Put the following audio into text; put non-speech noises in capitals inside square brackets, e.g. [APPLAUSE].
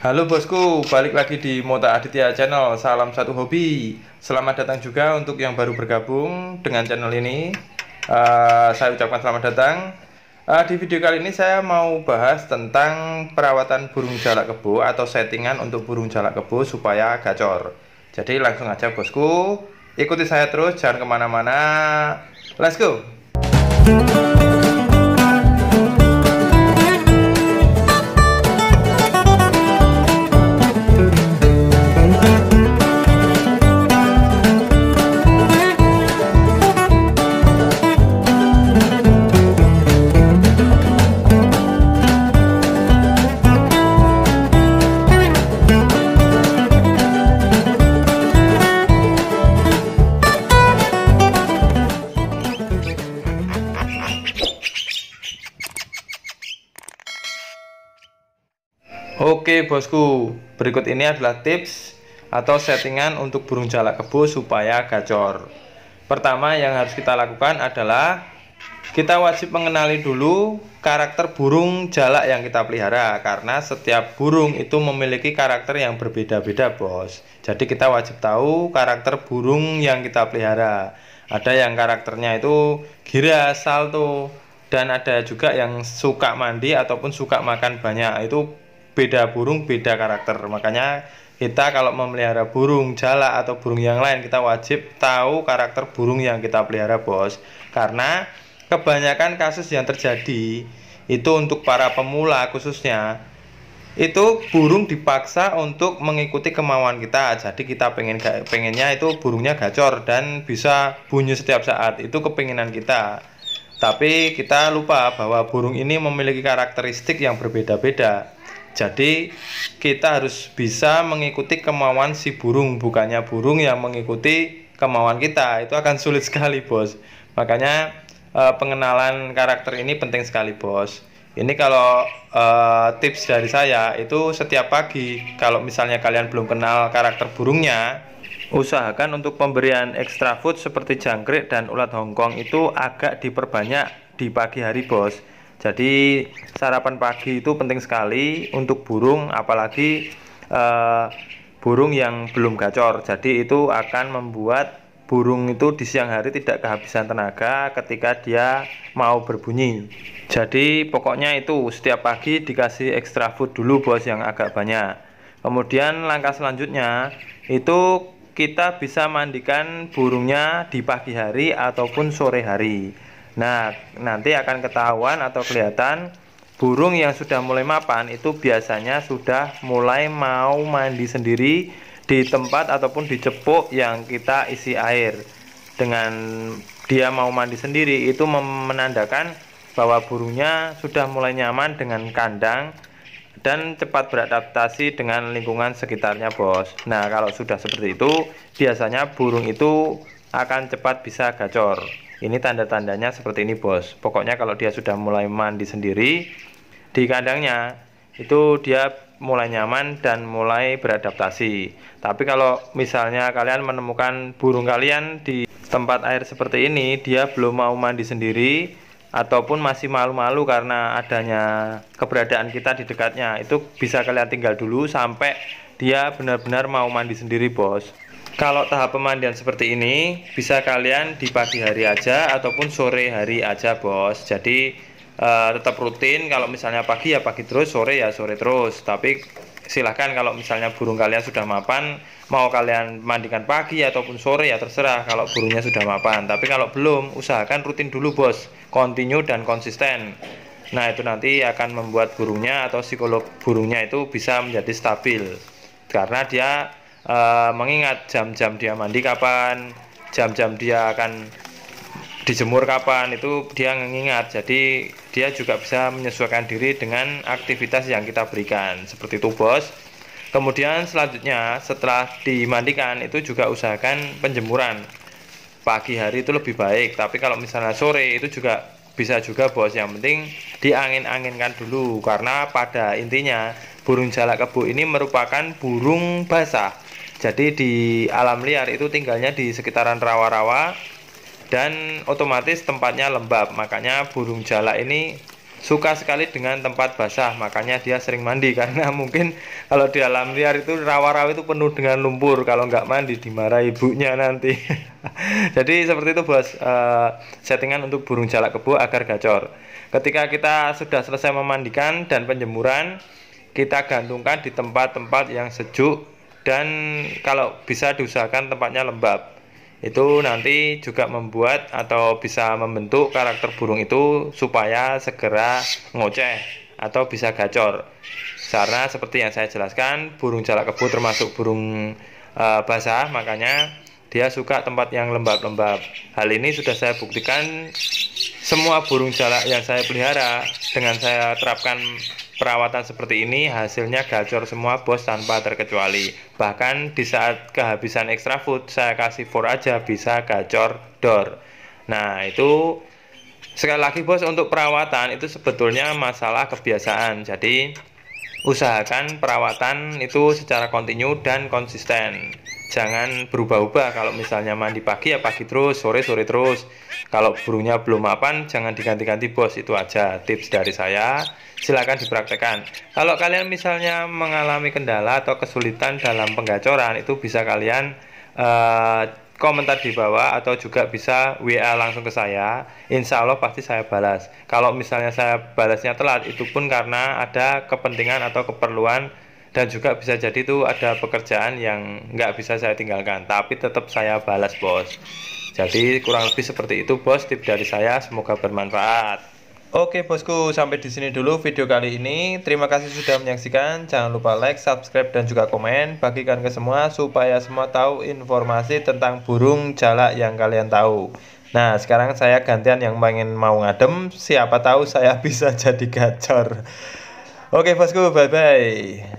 Halo bosku, balik lagi di Mota Aditya Channel. Salam satu hobi. Selamat datang juga untuk yang baru bergabung dengan channel ini. Uh, saya ucapkan selamat datang. Uh, di video kali ini saya mau bahas tentang perawatan burung jalak kebo atau settingan untuk burung jalak kebo supaya gacor. Jadi langsung aja bosku, ikuti saya terus, jangan kemana-mana. Let's go. Oke bosku, berikut ini adalah tips atau settingan untuk burung jalak kebo supaya gacor. Pertama yang harus kita lakukan adalah kita wajib mengenali dulu karakter burung jalak yang kita pelihara karena setiap burung itu memiliki karakter yang berbeda-beda, Bos. Jadi kita wajib tahu karakter burung yang kita pelihara. Ada yang karakternya itu giras, salto, dan ada juga yang suka mandi ataupun suka makan banyak. Itu beda burung beda karakter makanya kita kalau memelihara burung jala atau burung yang lain kita wajib tahu karakter burung yang kita pelihara bos karena kebanyakan kasus yang terjadi itu untuk para pemula khususnya itu burung dipaksa untuk mengikuti kemauan kita jadi kita pengen pengennya itu burungnya gacor dan bisa bunyi setiap saat itu kepinginan kita tapi kita lupa bahwa burung ini memiliki karakteristik yang berbeda-beda jadi kita harus bisa mengikuti kemauan si burung, bukannya burung yang mengikuti kemauan kita. Itu akan sulit [LAUGHS] sekali, Bos. Makanya eh, pengenalan karakter ini penting sekali, Bos. Ini kalau eh, tips dari saya itu setiap pagi kalau misalnya kalian belum kenal karakter burungnya, usahakan untuk pemberian extra food seperti jangkrik dan ulat Hongkong itu agak diperbanyak di pagi hari, Bos jadi sarapan pagi itu penting sekali untuk burung apalagi eh, burung yang belum gacor. Jadi itu akan membuat burung itu di siang hari tidak kehabisan tenaga ketika dia mau berbunyi. Jadi pokoknya itu setiap pagi dikasih extra food dulu bos yang agak banyak. Kemudian langkah selanjutnya itu kita bisa mandikan burungnya di pagi hari ataupun sore hari. Nah, nanti akan ketahuan atau kelihatan burung yang sudah mulai mapan itu biasanya sudah mulai mau mandi sendiri di tempat ataupun di cepuk yang kita isi air. Dengan dia mau mandi sendiri itu menandakan bahwa burungnya sudah mulai nyaman dengan kandang dan cepat beradaptasi dengan lingkungan sekitarnya, Bos. Nah, kalau sudah seperti itu, biasanya burung itu akan cepat bisa gacor. Ini tanda-tandanya seperti ini bos. Pokoknya kalau dia sudah mulai mandi sendiri di kandangnya itu dia mulai nyaman dan mulai beradaptasi. Tapi kalau misalnya kalian menemukan burung kalian di tempat air seperti ini, dia belum mau mandi sendiri ataupun masih malu-malu karena adanya keberadaan kita di dekatnya, itu bisa kalian tinggal dulu sampai dia benar-benar mau mandi sendiri, Bos. Kalau tahap pemandian seperti ini bisa kalian di pagi hari aja ataupun sore hari aja bos. Jadi uh, tetap rutin kalau misalnya pagi ya pagi terus, sore ya sore terus. Tapi silahkan kalau misalnya burung kalian sudah mapan mau kalian mandikan pagi ataupun sore ya terserah kalau burungnya sudah mapan tapi kalau belum usahakan rutin dulu bos continue dan konsisten nah itu nanti akan membuat burungnya atau psikolog burungnya itu bisa menjadi stabil karena dia e, mengingat jam-jam dia mandi kapan, jam-jam dia akan dijemur kapan itu dia mengingat. Jadi dia juga bisa menyesuaikan diri dengan aktivitas yang kita berikan. Seperti itu, Bos. Kemudian selanjutnya setelah dimandikan itu juga usahakan penjemuran. Pagi hari itu lebih baik, tapi kalau misalnya sore itu juga bisa juga bos. Yang penting diangin-anginkan dulu karena pada intinya burung jalak kebu ini merupakan burung basah. Jadi di alam liar itu tinggalnya di sekitaran rawa-rawa dan otomatis tempatnya lembab. Makanya burung jala ini suka sekali dengan tempat basah. Makanya dia sering mandi [LAUGHS] karena mungkin kalau di alam liar itu rawa-rawa itu penuh dengan lumpur. Kalau nggak mandi dimarahi ibunya nanti. [LAUGHS] Jadi seperti itu bos e, settingan untuk burung jala kebo agar gacor. Ketika kita sudah selesai memandikan dan penjemuran, kita gantungkan di tempat-tempat yang sejuk dan kalau bisa diusahakan tempatnya lembab itu nanti juga membuat atau bisa membentuk karakter burung itu supaya segera ngoceh atau bisa gacor karena seperti yang saya jelaskan burung jalak kebu termasuk burung e, basah makanya dia suka tempat yang lembab-lembab hal ini sudah saya buktikan semua burung jalak yang saya pelihara dengan saya terapkan Perawatan seperti ini hasilnya gacor semua bos tanpa terkecuali. Bahkan di saat kehabisan extra food saya kasih for aja bisa gacor door. Nah, itu sekali lagi bos untuk perawatan itu sebetulnya masalah kebiasaan. Jadi usahakan perawatan itu secara kontinu dan konsisten jangan berubah-ubah kalau misalnya mandi pagi ya pagi terus sore sore terus kalau burungnya belum mapan jangan diganti-ganti bos itu aja tips dari saya silahkan dipraktekkan kalau kalian misalnya mengalami kendala atau kesulitan dalam penggacoran itu bisa kalian uh, komentar di bawah atau juga bisa WA langsung ke saya Insya Allah pasti saya balas kalau misalnya saya balasnya telat itu pun karena ada kepentingan atau keperluan dan juga bisa jadi itu ada pekerjaan yang nggak bisa saya tinggalkan tapi tetap saya balas bos jadi kurang lebih seperti itu bos tip dari saya semoga bermanfaat Oke bosku, sampai di sini dulu video kali ini. Terima kasih sudah menyaksikan. Jangan lupa like, subscribe, dan juga komen. Bagikan ke semua supaya semua tahu informasi tentang burung jalak yang kalian tahu. Nah, sekarang saya gantian yang pengen mau ngadem. Siapa tahu saya [LAUGHS] bisa jadi gacor. Oke bosku, bye-bye.